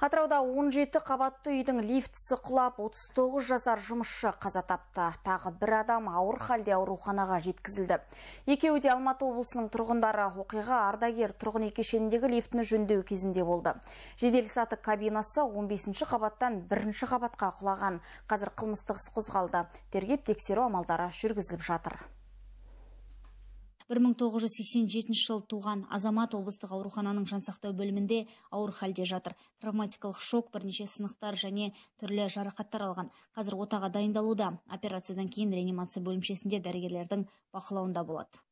Атырауда 17 қабатты үйдің лифтісі құлап, 39 жасар жұмысшы қаза тапты. Тағы бір адам ауыр халде ауруханаға жеткізілді. Екеуі де Алматы облысының тұрғындары оқиға ардагер тұрғын үй лифтіні жөндеу кезінде болды. Жедел саты кабинасы 15 қабаттан 1 қабатқа құлаған. Қазір қылмыстық іс қозғалды. Тергеп тексеру амалдары жүргізіліп жатыр. 1987 жылы туған азамат облыстық аурухананың жансақтау бөлімінде ауыр халде жатыр травматикалық шок бірнеше сынықтар және түрлі жарақаттар алған қазір отаға дайындалуда операциядан кейін реанимация бөлімшесінде дәрігерлердің бақылауында болады